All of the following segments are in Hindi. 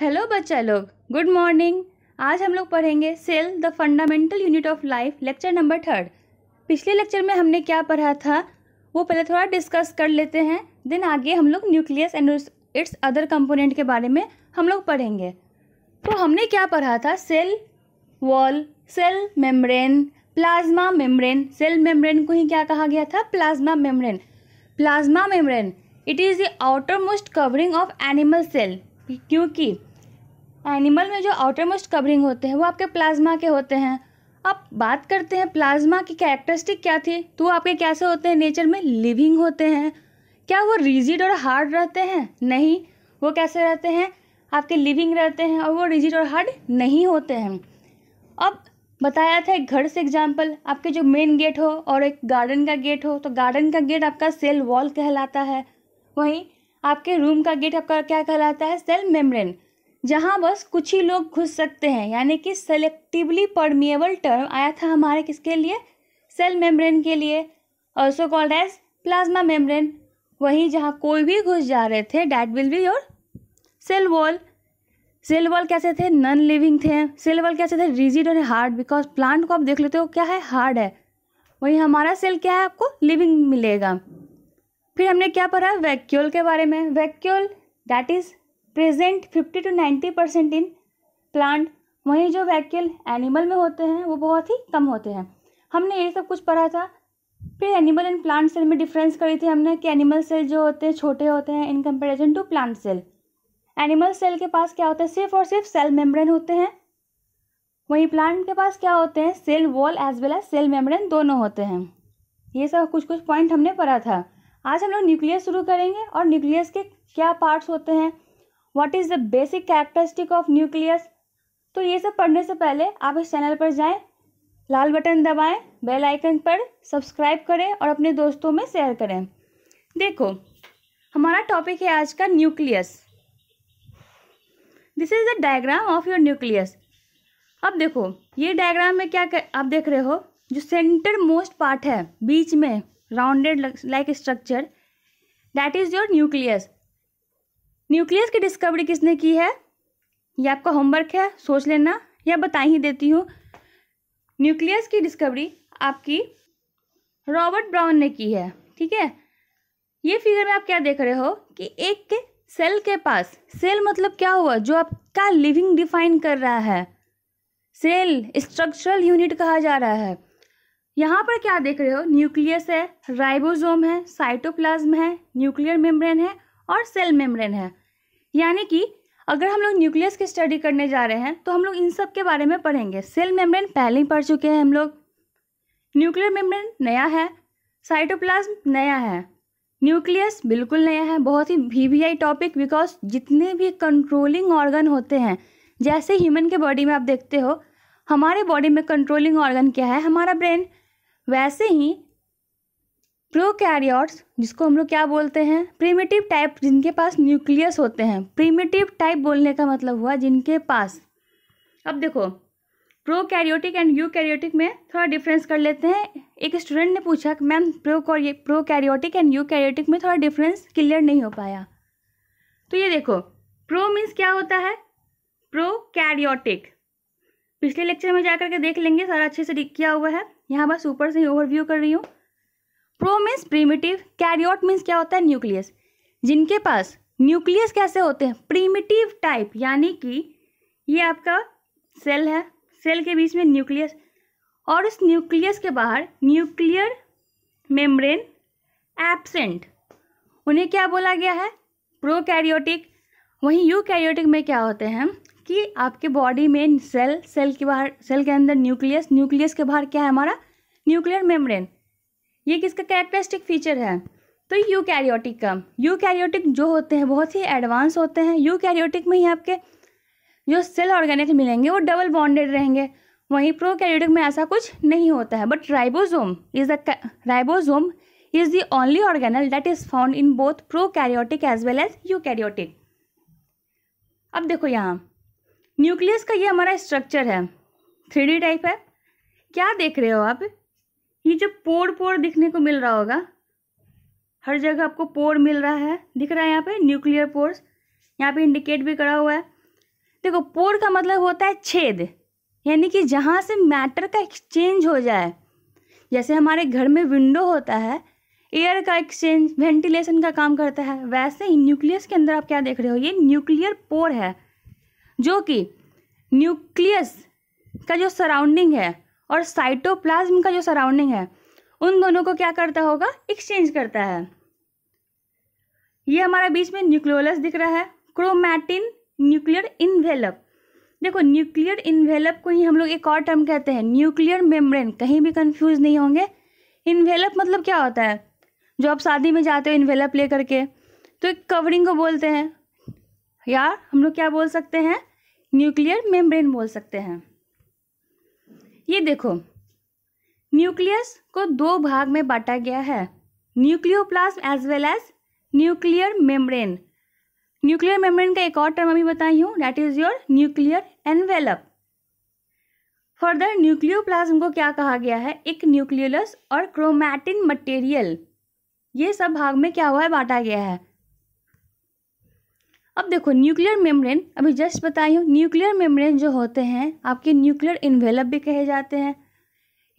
हेलो बच्चा लोग गुड मॉर्निंग आज हम लोग पढ़ेंगे cell the fundamental unit of life lecture number third पिछले लेक्चर में हमने क्या पढ़ा था वो पहले थोड़ा डिस्कस कर लेते हैं देन आगे हम लोग nucleus and its other component के बारे में हम लोग पढ़ेंगे तो हमने क्या पढ़ा था cell wall cell membrane plasma membrane cell membrane को ही क्या कहा गया था plasma membrane plasma membrane it is the outermost covering of animal cell क्योंकि एनिमल में जो आउटर मोस्ट कवरिंग होते हैं वो आपके प्लाज्मा के होते हैं अब बात करते हैं प्लाज्मा की कैरेक्टरिस्टिक क्या थी तो वो आपके कैसे होते हैं नेचर में लिविंग होते हैं क्या वो रिजिड और हार्ड रहते हैं नहीं वो कैसे रहते हैं आपके लिविंग रहते हैं और वो रिजिड और हार्ड नहीं होते हैं अब बताया था एक घर से एग्जाम्पल आपके जो मेन गेट हो और एक गार्डन का गेट हो तो गार्डन का गेट आपका सेल वॉल कहलाता है वहीं आपके रूम का गेट आपका क्या कहलाता है सेल मेम्ब्रेन जहाँ बस कुछ ही लोग घुस सकते हैं यानी कि सेलेक्टिवली परमिएबल टर्म आया था हमारे किसके लिए सेल मेम्ब्रेन के लिए also called as plasma membrane वहीं जहाँ कोई भी घुस जा रहे थे that will be your cell wall cell wall कैसे थे नॉन लिविंग थे सेल वॉल कैसे थे रिजिड और हार्ड बिकॉज प्लांट को आप देख लेते हो क्या है हार्ड है वहीं हमारा सेल क्या है आपको लिविंग मिलेगा फिर हमने क्या पढ़ा वैक्यूल के बारे में vacuole that is present fifty to ninety percent in plant वहीं जो वैक्यूल एनिमल में होते हैं वो बहुत ही कम होते हैं हमने ये सब कुछ पढ़ा था फिर एनिमल एंड प्लांट सेल में डिफरेंस करी थी हमने कि एनिमल सेल जो होते हैं छोटे होते हैं in comparison to plant cell animal cell के पास क्या होता है सिर्फ और सिर्फ सेल मेम्ब्रेन होते हैं वहीं प्लांट के पास क्या होते हैं cell wall as well as cell membrane दोनों होते हैं ये सब कुछ कुछ पॉइंट हमने पढ़ा था आज हम लोग न्यूक्लियस शुरू करेंगे और न्यूक्लियस के क्या पार्ट्स होते हैं what is the basic characteristic of nucleus तो ये सब पढ़ने से पहले आप इस चैनल पर जाएं लाल बटन दबाएं बेल आइकन पर सब्सक्राइब करें और अपने दोस्तों में शेयर करें देखो हमारा टॉपिक है आज का nucleus this is the diagram of your nucleus अब देखो ये डायग्राम में क्या कर, आप देख रहे हो जो सेंटर मोस्ट पार्ट है बीच में rounded like structure that is your nucleus nucleus की डिस्कवरी किसने की है ये आपका होमवर्क है सोच लेना या बता ही देती हूँ न्यूक्लियस की डिस्कवरी आपकी रॉबर्ट ब्राउन ने की है ठीक है ये फिगर में आप क्या देख रहे हो कि एक के सेल के पास सेल मतलब क्या हुआ जो आपका लिविंग डिफाइन कर रहा है सेल स्ट्रक्चरल यूनिट कहा जा रहा है यहाँ पर क्या देख रहे हो न्यूक्लियस है राइबोसोम है साइटोप्लाज्म है न्यूक्लियर मेम्ब्रेन है और सेल मेम्ब्रेन है यानी कि अगर हम लोग न्यूक्लियस की स्टडी करने जा रहे हैं तो हम लोग इन सब के बारे में पढ़ेंगे सेल मेम्ब्रेन पहले ही पढ़ चुके हैं हम लोग न्यूक्लियर मेम्ब्रेन नया है साइटोप्लाज्म नया है न्यूक्लियस बिल्कुल नया है बहुत ही V V I topic because जितने भी कंट्रोलिंग ऑर्गन होते हैं जैसे ह्यूमन के बॉडी में आप देखते हो हमारे बॉडी में कंट्रोलिंग ऑर्गन क्या है हमारा ब्रेन वैसे ही प्रोकैरियोट्स जिसको हम लोग क्या बोलते हैं प्रीमेटिव टाइप जिनके पास न्यूक्लियस होते हैं प्रीमेटिव टाइप बोलने का मतलब हुआ जिनके पास अब देखो प्रोकैरियोटिक एंड यूकैरियोटिक में थोड़ा डिफरेंस कर लेते हैं एक स्टूडेंट ने पूछा कि ma'am pro prokaryotic and eukaryotic में थोड़ा डिफरेंस क्लियर नहीं हो पाया तो ये देखो प्रो मीन्स क्या होता है प्रो कैरियोटिक पिछले लेक्चर में जा के देख लेंगे सारा अच्छे से किया हुआ है यहाँ बस ऊपर से ही ओवरव्यू कर रही हूँ pro means primitive karyote means क्या होता है न्यूक्लियस जिनके पास न्यूक्लियस कैसे होते हैं प्रीमिटिव टाइप यानी कि ये आपका सेल है सेल के बीच में न्यूक्लियस और उस न्यूक्लियस के बाहर न्यूक्लियर मेम्ब्रेन एब्सेंट उन्हें क्या बोला गया है प्रोकैरियोटिक वहीं यूकैरियोटिक में क्या होते हैं कि आपके बॉडी में सेल सेल के बाहर सेल के अंदर न्यूक्लियस न्यूक्लियस के बाहर क्या है हमारा न्यूक्लियर मेम्ब्रेन ये किसका कैरेक्टरिस्टिक फीचर है तो यू कैरियोटिक का यू कैरियोटिक जो होते हैं बहुत ही एडवांस होते हैं यू कैरियोटिक में ही आपके जो सेल ऑर्गेनिक मिलेंगे वो डबल बॉन्डेड रहेंगे वहीं प्रो कैरियोटिक में ऐसा कुछ नहीं होता है but ribosome is the ribosome is the only organelle that is found in both prokaryotic as well as eukaryotic अब देखो यहाँ न्यूक्लियस का ये हमारा स्ट्रक्चर है थ्री टाइप है क्या देख रहे हो आप ये जो पोर पोर दिखने को मिल रहा होगा हर जगह आपको पोर मिल रहा है दिख रहा है यहाँ पे न्यूक्लियर पोर्स यहाँ पे इंडिकेट भी करा हुआ है देखो पोर का मतलब होता है छेद यानी कि जहाँ से मैटर का एक्सचेंज हो जाए जैसे हमारे घर में विंडो होता है एयर का एक्सचेंज वेंटिलेशन का काम करता है वैसे ही न्यूक्लियस के अंदर आप क्या देख रहे हो ये न्यूक्लियर पोर है जो कि न्यूक्लियस का जो सराउंडिंग है और साइटोप्लाज्म का जो सराउंडिंग है उन दोनों को क्या करता होगा एक्सचेंज करता है ये हमारा बीच में न्यूक्लियोलस दिख रहा है क्रोमैटिन न्यूक्लियर इन्वेलप देखो न्यूक्लियर इन्वेलप को ही हम लोग एक और टर्म कहते हैं न्यूक्लियर मेम्ब्रेन कहीं भी कंफ्यूज नहीं होंगे इन्वेलप मतलब क्या होता है जो आप शादी में जाते हो इन्वेलप ले करके तो एक कवरिंग को बोलते हैं यार हम लोग क्या बोल सकते हैं न्यूक्लियर मेम्ब्रेन बोल सकते हैं ये देखो न्यूक्लियस को दो भाग में बांटा गया है nucleoplasm as well as nuclear membrane nuclear membrane का एक और टर्म अभी बताई हूँ that is your nuclear envelope further nucleoplasm को क्या कहा गया है एक न्यूक्लियोलस और क्रोमैटिन मटेरियल ये सब भाग में क्या हुआ है बांटा गया है अब देखो न्यूक्लियर मेम्ब्रेन अभी जस्ट बताई हूँ न्यूक्लियर मेम्ब्रेन जो होते हैं आपके न्यूक्लियर इन्वेलप भी कहे जाते हैं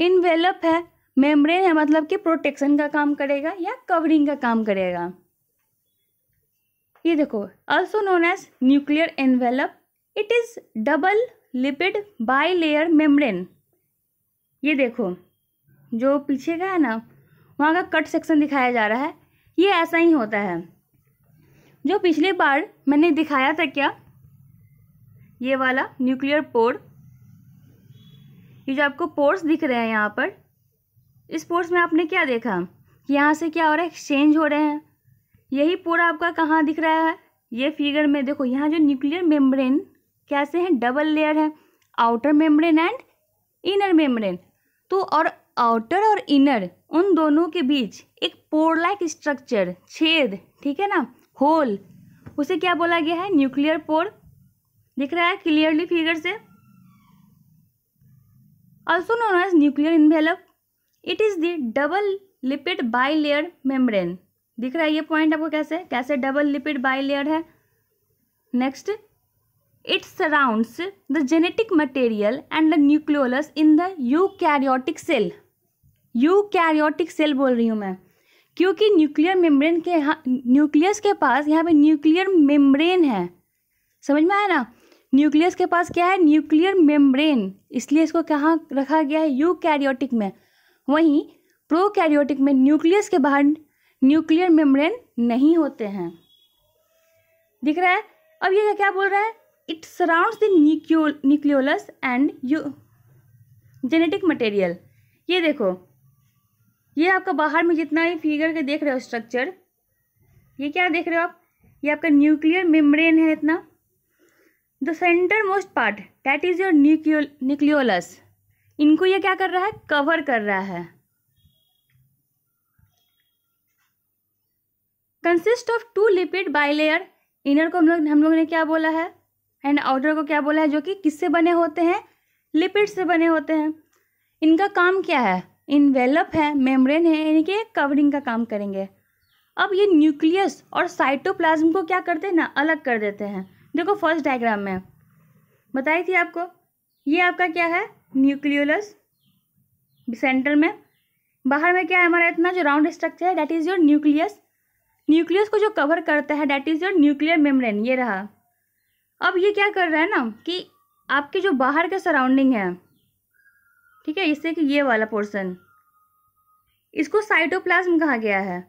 इन्वेलप है मेम्ब्रेन है मतलब कि प्रोटेक्शन का काम करेगा या कवरिंग का काम करेगा ये देखो also known as nuclear envelope it is double lipid bilayer membrane ये देखो जो पीछे का है ना वहाँ का कट सेक्शन दिखाया जा रहा है ये ऐसा ही होता है जो पिछली बार मैंने दिखाया था क्या ये वाला न्यूक्लियर पोर ये जो आपको पोर्स दिख रहे हैं यहाँ पर इस पोर्स में आपने क्या देखा कि यहाँ से क्या हो रहा है एक्सचेंज हो रहे हैं यही पोर आपका कहाँ दिख रहा है ये फिगर में देखो यहाँ जो न्यूक्लियर मेम्ब्रेन कैसे हैं डबल लेयर है outer membrane and inner membrane तो और आउटर और इनर उन दोनों के बीच एक पोर लाइक स्ट्रक्चर छेद ठीक है ना होल उसे क्या बोला गया है न्यूक्लियर पोर दिख रहा है क्लियरली फिगर से also known as nuclear envelope it is the double lipid bilayer membrane दिख रहा है ये पॉइंट आपको कैसे कैसे डबल लिपिड बाई लेयर है next the genetic material and the nucleolus in the eukaryotic cell eukaryotic cell बोल रही हूँ मैं क्योंकि न्यूक्लियर मेम्ब्रेन के यहाँ न्यूक्लियस के पास यहाँ पे न्यूक्लियर मेम्ब्रेन है समझ में आया ना न्यूक्लियस के पास क्या है न्यूक्लियर मेम्ब्रेन इसलिए इसको कहाँ रखा गया है यूकैरियोटिक में वहीं प्रोकैरियोटिक में न्यूक्लियस के बाहर न्यूक्लियर मेम्ब्रेन नहीं होते हैं दिख रहा है अब ये क्या बोल रहा है it surrounds the nucleolus and you genetic material ये देखो ये आपका बाहर में जितना भी फिगर के देख रहे हो स्ट्रक्चर ये क्या देख रहे हो आप ये आपका न्यूक्लियर मेम्ब्रेन है इतना the centre most part that is your nucleo nucleolus इनको ये क्या कर रहा है कवर कर रहा है consist of two lipid bilayer inner को हम लोग हम लोग ने क्या बोला है एंड आउटर को क्या बोला है जो कि किससे बने होते हैं लिपिड से बने होते हैं इनका काम क्या है इन्वेलप है मेम्ब्रेन है यानी कि कवरिंग का काम करेंगे अब ये न्यूक्लियस और साइटोप्लाज्म को क्या करते हैं ना अलग कर देते हैं देखो फर्स्ट डायग्राम में बताई थी आपको ये आपका क्या है न्यूक्लियोलस सेंटर में बाहर में क्या है हमारा इतना जो राउंड स्ट्रक्चर है that is your nucleus nucleus को जो कवर करता है that is your nuclear membrane ये रहा अब ये क्या कर रहा है ना कि आपके जो बाहर के सराउंडिंग है ठीक है इससे कि ये वाला पोर्सन इसको साइटोप्लाज्म कहा गया है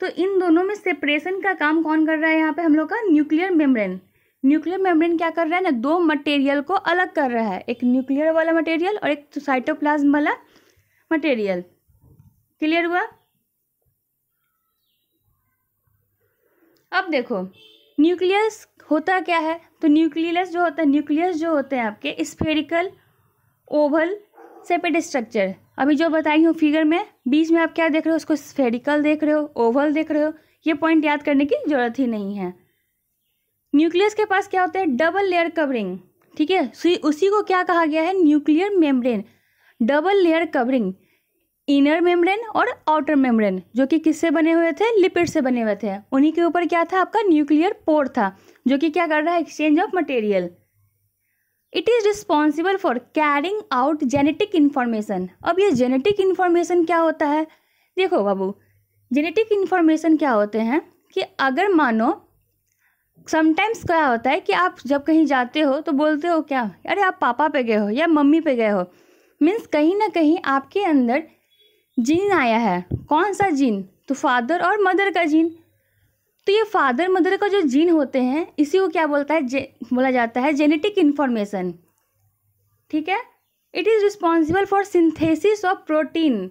तो इन दोनों में सेपरेशन का काम कौन कर रहा है यहाँ पे हम लोग का न्यूक्लियर मेम्ब्रेन न्यूक्लियर मेम्ब्रेन क्या कर रहा है ना दो मटेरियल को अलग कर रहा है एक न्यूक्लियर वाला मटेरियल और एक साइटोप्लाज्म वाला मटेरियल क्लियर हुआ अब देखो न्यूक्लियस होता क्या है तो न्यूक्लियस जो होता है न्यूक्लियस जो होते हैं आपके स्फेरिकल ओवल सेपरेट स्ट्रक्चर अभी जो बताई हूँ फिगर में बीच में आप क्या देख रहे हो उसको स्फेरिकल देख रहे हो ओवल देख रहे हो ये पॉइंट याद करने की जरूरत ही नहीं है न्यूक्लियस के पास क्या होता है डबल लेयर कवरिंग ठीक है उसी को क्या कहा गया है nuclear membrane double layer covering inner membrane और आउटर मेम्ब्रेन जो कि किससे बने हुए थे लिपिड से बने हुए थे उन्हीं के ऊपर क्या था आपका न्यूक्लियर पोर था जो कि क्या कर रहा है exchange of material it is responsible for carrying out genetic information अब ये जेनेटिक इन्फॉर्मेशन क्या होता है देखो बाबू जेनेटिक इन्फॉर्मेशन क्या होते हैं कि अगर मानो समटाइम्स क्या होता है कि आप जब कहीं जाते हो तो बोलते हो क्या अरे आप पापा पे गए हो या मम्मी पे गए हो मीन्स कहीं ना कहीं आपके अंदर जीन आया है कौन सा जीन तो फादर और मदर का जीन तो ये फादर मदर का जो जीन होते हैं इसी को क्या बोलता है जे, बोला जाता है जेनेटिक इन्फॉर्मेशन ठीक है it is responsible for synthesis of protein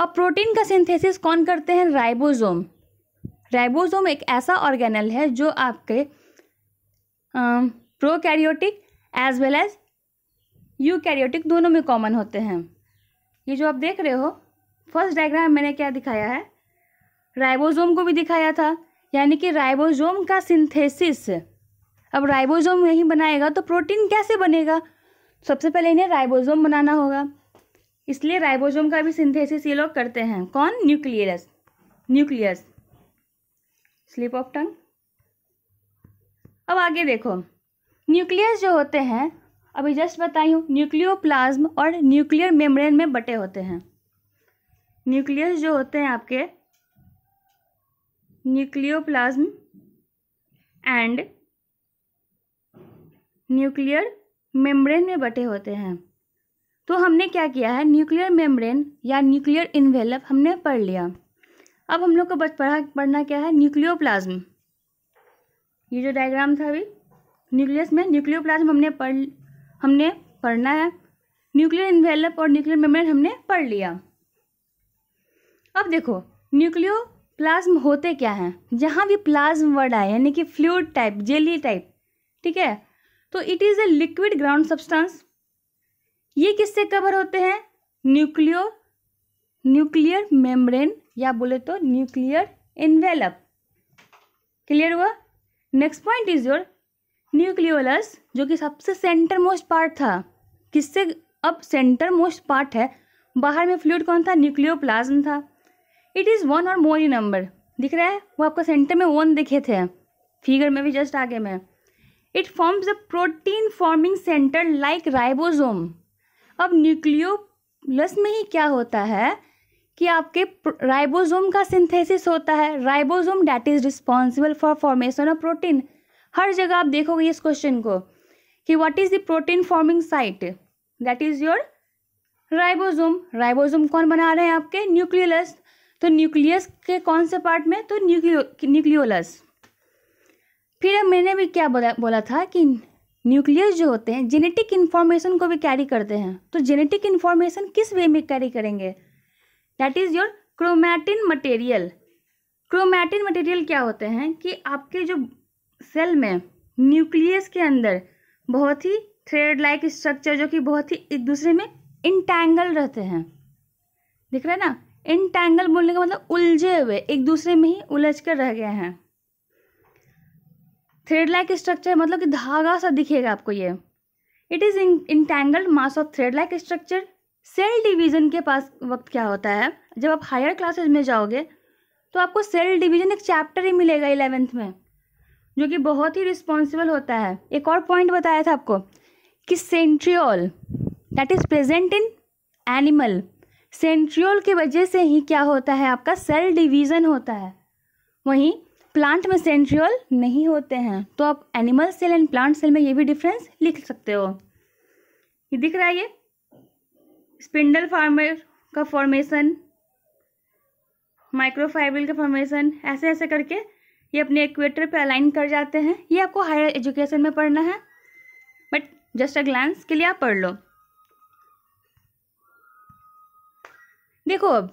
और प्रोटीन का सिंथेसिस कौन करते हैं राइबोसोम राइबोसोम एक ऐसा ऑर्गेनल है जो आपके prokaryotic as well as eukaryotic दोनों में कॉमन होते हैं ये जो आप देख रहे हो फर्स्ट डायग्राम मैंने क्या दिखाया है राइबोसोम को भी दिखाया था यानी कि राइबोसोम का सिंथेसिस अब राइबोसोम नहीं बनाएगा तो प्रोटीन कैसे बनेगा सबसे पहले इन्हें राइबोसोम बनाना होगा इसलिए राइबोसोम का भी सिंथेसिस ये लोग करते हैं कौन nucleus nucleus slip of tongue अब आगे देखो न्यूक्लियस जो होते हैं अभी जस्ट बताई हूँ न्यूक्लियोप्लाज्म और न्यूक्लियर मेम्ब्रेन में बटे होते हैं न्यूक्लियस जो होते हैं आपके न्यूक्लियोप्लाज्म एंड न्यूक्लियर मेम्ब्रेन में बटे होते हैं तो हमने क्या किया है न्यूक्लियर मेम्ब्रेन या न्यूक्लियर इन्वेलप हमने पढ़ लिया अब हम लोग को बच पढ़ा पढ़ना क्या है न्यूक्लियोप्लाज्म ये जो डायग्राम था अभी न्यूक्लियस में न्यूक्लियोप्लाज्म हमने पढ़ हमने पढ़ना है न्यूक्लियर इन्वेलप और न्यूक्लियर मेम्ब्रेन हमने पढ़ लिया अब देखो न्यूक्लियो प्लाज्म होते क्या हैं जहाँ भी प्लाज्म वर्ड आए यानी कि फ्लूड टाइप जेली टाइप ठीक है तो it is a liquid ground substance ये किससे कवर होते हैं न्यूक्लियो न्यूक्लियर मेम्ब्रेन या बोले तो न्यूक्लियर इन्वेलप क्लियर हुआ next point is your nucleolus जो कि सबसे सेंटर मोस्ट पार्ट था किससे अब सेंटर मोस्ट पार्ट है बाहर में फ्लूड कौन था न्यूक्लियोप्लाज्म था इट इज़ वन और मोर ही नंबर दिख रहा है वो आपको सेंटर में वन दिखे थे फिगर में भी जस्ट आगे में it forms a protein forming centre like ribosome अब न्यूक्लियोलस में ही क्या होता है कि आपके राइबोसोम का सिंथेसिस होता है ribosome that is responsible for formation of protein हर जगह आप देखोगे इस क्वेश्चन को कि what is the protein forming site that is your ribosome ribosome कौन बना रहे हैं आपके न्यूक्लियस तो न्यूक्लियस के कौन से पार्ट में तो न्यूक्लियो न्यूक्लियोलस फिर मैंने भी क्या बोला बोला था कि न्यूक्लियस जो होते हैं जेनेटिक इन्फॉर्मेशन को भी कैरी करते हैं तो जेनेटिक इन्फॉर्मेशन किस वे में कैरी करेंगे that is your chromatin material chromatin material क्या होते हैं कि आपके जो सेल में न्यूक्लियस के अंदर बहुत ही थ्रेड लाइक स्ट्रक्चर जो कि बहुत ही एक दूसरे में इंटैंगल रहते हैं दिख रहा है ना इंटैंगल बोलने का मतलब उलझे हुए एक दूसरे में ही उलझ कर रह गए हैं थ्रेड लाइक स्ट्रक्चर मतलब कि धागा सा दिखेगा आपको ये it is in entangled mass of thread like structure cell division के पास वक्त क्या होता है जब आप हायर क्लासेज में जाओगे तो आपको सेल डिवीजन एक चैप्टर ही मिलेगा इलेवेंथ में जो कि बहुत ही रिस्पॉन्सिबल होता है एक और पॉइंट बताया था आपको कि centriole that is present in animal centriole की वजह से ही क्या होता है आपका सेल डिवीज़न होता है वहीं प्लांट में सेंट्रियोल नहीं होते हैं तो आप animal cell and plant cell में ये भी डिफरेंस लिख सकते हो ये दिख रहा है ये स्पिंडल फार्मर का फॉर्मेशन माइक्रोफाइबल का फॉर्मेशन ऐसे ऐसे करके ये अपने इक्वेटर पे अलाइन कर जाते हैं ये आपको हायर एजुकेशन में पढ़ना है बट जस्ट अ ग्लैंस के लिए आप पढ़ लो देखो अब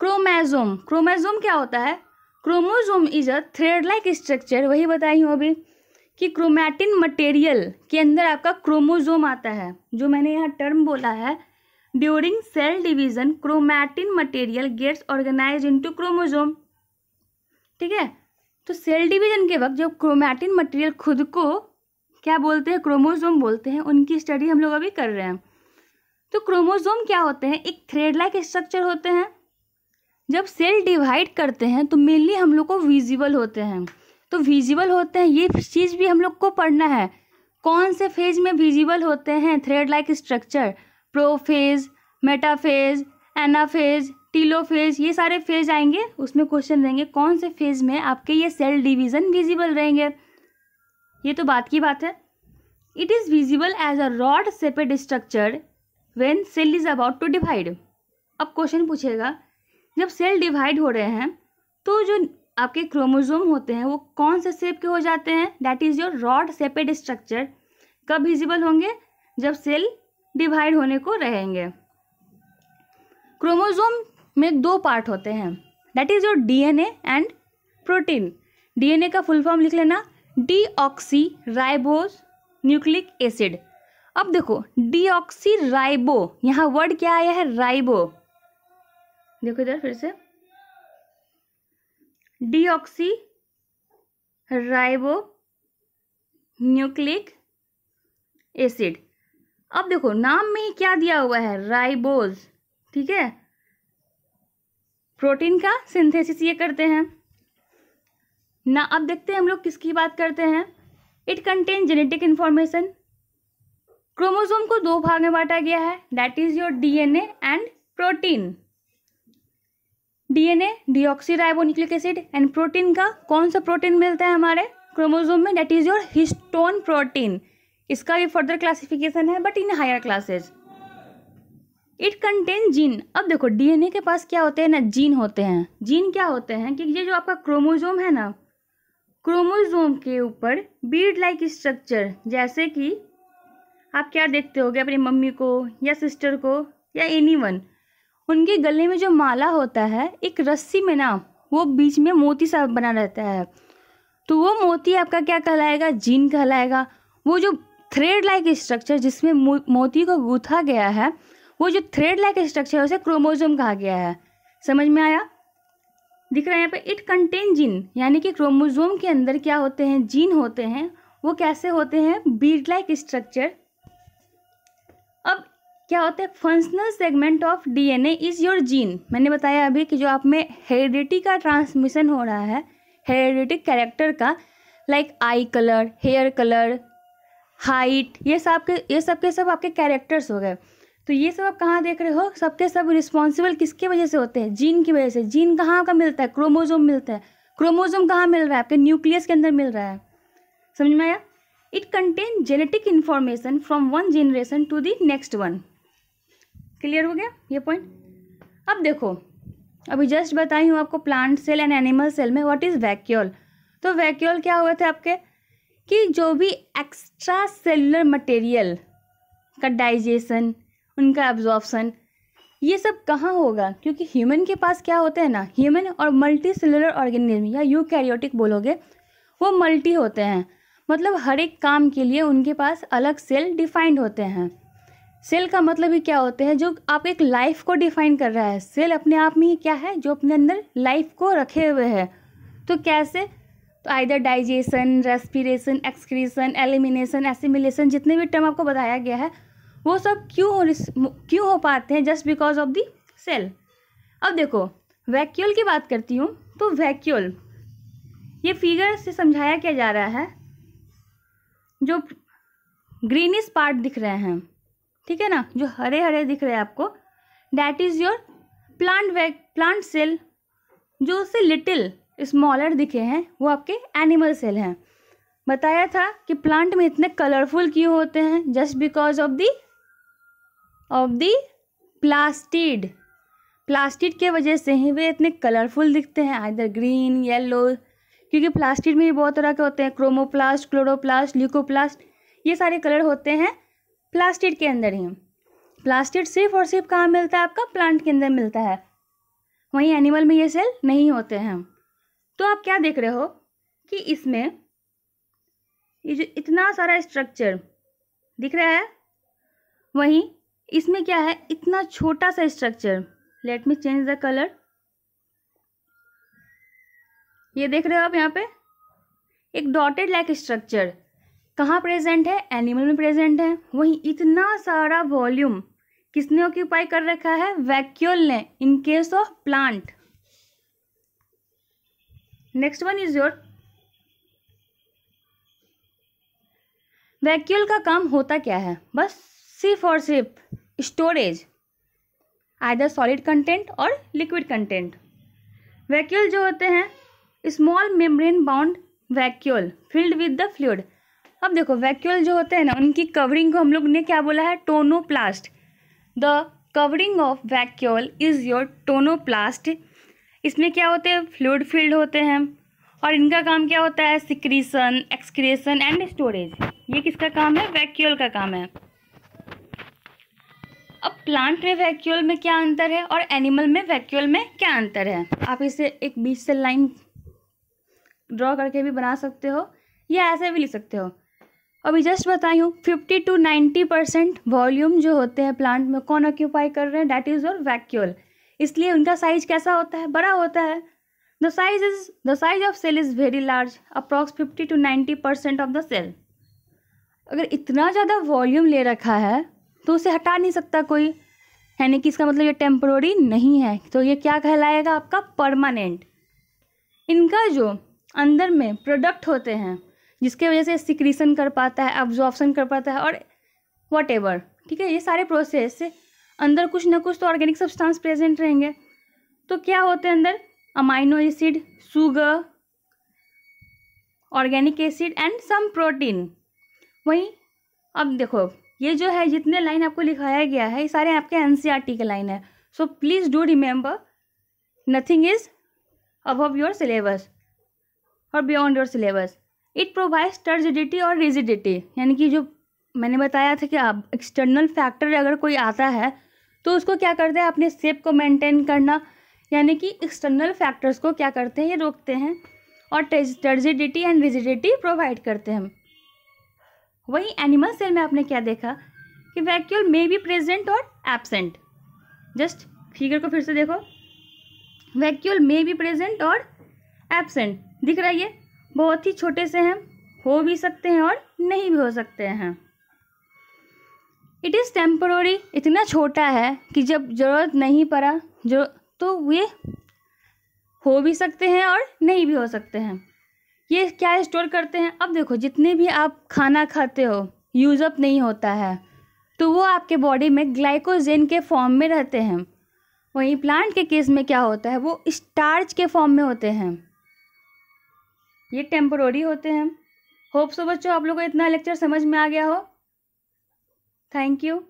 क्रोमेजोम क्रोमेजोम क्या होता है chromosome is a thread like structure वही बताई हूँ अभी कि क्रोमैटिन मटेरियल के अंदर आपका क्रोमोजोम आता है जो मैंने यहाँ टर्म बोला है during cell division chromatin material gets organise into chromosome ठीक है तो सेल डिवीजन के वक्त जब क्रोमैटिन मटेरियल खुद को क्या बोलते हैं क्रोमोजोम बोलते हैं उनकी स्टडी हम लोग अभी कर रहे हैं तो क्रोमोजोम क्या होते हैं एक थ्रेड लाइक स्ट्रक्चर होते हैं जब सेल डिवाइड करते हैं तो मेनली हम लोग को विजिबल होते हैं तो विजिबल होते हैं ये चीज़ भी हम लोग को पढ़ना है कौन से फेज में विजिबल होते हैं thread like structure prophase metaphase anaphase telophase ये सारे फेज आएंगे उसमें क्वेश्चन रहेंगे कौन से फेज में आपके ये सेल डिवीज़न विजिबल रहेंगे ये तो बात की बात है it is visible as a rod shaped structure when cell is about to divide अब क्वेश्चन पूछेगा जब सेल डिवाइड हो रहे हैं तो जो आपके क्रोमोजोम होते हैं वो कौन से शेप के हो जाते हैं that is your rod shaped structure कब विजिबल होंगे जब सेल डिवाइड होने को रहेंगे क्रोमोजोम में दो पार्ट होते हैं that is your DNA and protein DNA का फुल फॉर्म लिख लेना deoxyribose nucleic acid अब देखो डीऑक्सी राइबो यहाँ वर्ड क्या आया है राइबो देखो इधर फिर से डीऑक्सी राइबो न्यूक्लिक एसिड अब देखो नाम में ही क्या दिया हुआ है राइबोज ठीक है प्रोटीन का सिंथेसिस ये करते हैं ना अब देखते हैं हम लोग किसकी बात करते हैं it contain genetic information chromosome को दो भाग में बांटा गया है that is your DNA and protein DNA D acid and protein का कौन सा प्रोटीन मिलता है हमारे क्रोमोसोम में that is your histone protein इसका भी फर्दर क्लासिफिकेशन है but in higher classes it contain gene अब देखो डीएनए के पास क्या होते हैं ना जीन होते हैं जीन क्या होते हैं कि ये जो आपका क्रोमोजोम है ना क्रोमोजोम के ऊपर बीड लाइक स्ट्रक्चर जैसे कि आप क्या देखते होगे अपनी मम्मी को या सिस्टर को या एनी वन उनके गले में जो माला होता है एक रस्सी में ना वो बीच में मोती सा बना रहता है तो वो मोती आपका क्या कहलाएगा जीन कहलाएगा वो जो थ्रेड लाइक स्ट्रक्चर जिसमें मोती को गूथा गया है वो जो थ्रेड लाइक स्ट्रक्चर है उसे क्रोमोजोम कहा गया है समझ में आया दिख रहा है यहाँ पे इट कंटेन जीन यानी कि क्रोमोजोम के अंदर क्या होते हैं जीन होते हैं वो कैसे होते हैं बीड लाइक स्ट्रक्चर क्या होता है functional segment of DNA is your gene मैंने बताया अभी कि जो आप में हेरिडिटी का ट्रांसमिशन हो रहा है हेरिडिटी कैरेक्टर का like eye colour hair colour height ये सब के ये सब के सब आपके कैरेक्टर्स हो गए तो ये सब आप कहाँ देख रहे हो सबके सब रिस्पॉन्सिबल किसके वजह से होते हैं जीन की वजह से जीन कहाँ का मिलता है क्रोमोजोम मिलता है क्रोमोजोम कहाँ मिल रहा है आपके न्यूक्लियस के अंदर मिल रहा है समझ में आया it contain genetic information from one generation to the next one clear हो गया ये पॉइंट अब देखो अभी जस्ट बताई हूँ आपको plant cell and animal cell में व्हाट इज़ वैक्यूल तो वैक्यूल क्या हुए थे आपके कि जो भी एक्स्ट्रा सेलुलर मटेरियल का डाइजेशन उनका एब्जॉर्बसन ये सब कहाँ होगा क्योंकि ह्यूमन के पास क्या होते हैं ना ह्यूमन और मल्टी सेलुलर ऑर्गेनिज्म या यूकैरियोटिक बोलोगे वो मल्टी होते हैं मतलब हर एक काम के लिए उनके पास अलग सेल डिफाइंड होते हैं सेल का मतलब ही क्या होते हैं जो आप एक लाइफ को डिफाइन कर रहा है सेल अपने आप में ही क्या है जो अपने अंदर लाइफ को रखे हुए है तो कैसे तो either digestion respiration excretion elimination assimilation जितने भी टर्म आपको बताया गया है वो सब क्यों हो क्यों हो पाते हैं just because of the cell अब देखो वैक्यूल की बात करती हूँ तो वैक्यूल ये फिगर से समझाया क्या जा रहा है जो ग्रीनिश पार्ट दिख रहे हैं ठीक है ना जो हरे हरे दिख रहे हैं आपको डैट इज़ योर प्लांट वैग प्लांट सेल जो उससे लिटिल स्मॉलर दिखे हैं वो आपके एनिमल सेल हैं बताया था कि प्लांट में इतने कलरफुल क्यों होते हैं just because of the of the plastid plastid के वजह से ही वे इतने कलरफुल दिखते हैं आइधर ग्रीन येलो क्योंकि प्लास्टिड में भी बहुत तरह के होते हैं क्रोमोप्लास्ट क्लोरोप्लास्ट ल्यूकोप्लास्ट ये सारे कलर होते हैं प्लास्टिड के अंदर ही प्लास्टिड सिर्फ और सिर्फ कहाँ मिलता है आपका प्लांट के अंदर मिलता है वहीं एनिमल में ये सेल नहीं होते हैं तो आप क्या देख रहे हो कि इसमें ये जो इतना सारा स्ट्रक्चर दिख रहा है वहीं इसमें क्या है इतना छोटा सा structure let me change the colour ये देख रहे हो आप यहाँ पे एक डॉटेड लाइक स्ट्रक्चर कहाँ प्रेजेंट है एनिमल में प्रेजेंट है वहीं इतना सारा वॉल्यूम किसने ऑक्यूपाई कर रखा है वैक्यूल ने in case of plant next one is your vacuole का काम होता क्या है बस सिर्फ और सिर्फ स्टोरेज आइदर सॉलिड कंटेंट और लिक्विड कंटेंट वैक्यूल जो होते हैं small membrane bound vacuole filled with the fluid अब देखो वैक्यूल जो होते हैं ना उनकी कवरिंग को हम लोग ने क्या बोला है tonoplast the covering of vacuole is your tonoplast इसमें क्या होते हैं फ्लूड फील्ड होते हैं और इनका काम क्या होता है सिक्रीसन एक्सक्रीसन एंड स्टोरेज ये किसका काम है वैक्यूल का काम है अब प्लांट में वैक्यूल में क्या अंतर है और एनिमल में वैक्यूल में क्या अंतर है आप इसे एक बीच से लाइन ड्रॉ करके भी बना सकते हो या ऐसे भी लिख सकते हो अभी जस्ट बताई हूँ fifty to ninety percent volume जो होते हैं प्लांट में कौन ऑक्यूपाई कर रहे हैं डैट इज़ योर वैक्यूल इसलिए उनका साइज कैसा होता है बड़ा होता है the size is the size of cell is very large approx fifty to ninety percent of the cell अगर इतना ज़्यादा वॉल्यूम ले रखा है तो उसे हटा नहीं सकता कोई यानी कि इसका मतलब ये टेम्प्रोरी नहीं है तो ये क्या कहलाएगा आपका परमानेंट इनका जो अंदर में प्रोडक्ट होते हैं जिसके वजह से सिक्रीसन कर पाता है एब्जॉर्प्शन कर पाता है और वट एवर ठीक है ये सारे प्रोसेस से अंदर कुछ ना कुछ तो ऑर्गेनिक सब्सटेंस प्रेजेंट रहेंगे तो क्या होते हैं अंदर amino acid sugar organic acid and some protein वहीं अब देखो ये जो है जितने लाइन आपको लिखाया गया है ये सारे आपके एन e के लाइन है so please do remember nothing is above your syllabus और beyond your syllabus it provides turgidity और रिजिडिटी यानी कि जो मैंने बताया था कि आप एक्सटर्नल फैक्टर अगर कोई आता है तो उसको क्या करते हैं अपने सेप को मेंटेन करना यानी कि एक्सटर्नल फैक्टर्स को क्या करते हैं ये रोकते हैं और टर्जिडिटी एंड रिजिडिटी प्रोवाइड करते हैं वही एनिमल सेल में आपने क्या देखा कि वैक्यूल मे बी प्रेजेंट और एबसेंट जस्ट फिगर को फिर से देखो वैक्यूल मे बी प्रेजेंट और एबसेंट दिख रहा है ये बहुत ही छोटे से हैं हो भी सकते हैं और नहीं भी हो सकते हैं इट इज़ टेम्पररी इतना छोटा है कि जब ज़रूरत नहीं पड़ा जो तो वे हो भी सकते हैं और नहीं भी हो सकते हैं ये क्या स्टोर करते हैं अब देखो जितने भी आप खाना खाते हो यूज़अप नहीं होता है तो वो आपके बॉडी में ग्लाइकोजेन के फॉर्म में रहते हैं वहीं प्लांट के केस में क्या होता है वो स्टार्च के फॉर्म में होते हैं ये टेम्पोरी होते हैं होप सो बच्चों आप लोगों को इतना लेक्चर समझ में आ गया हो थैंक यू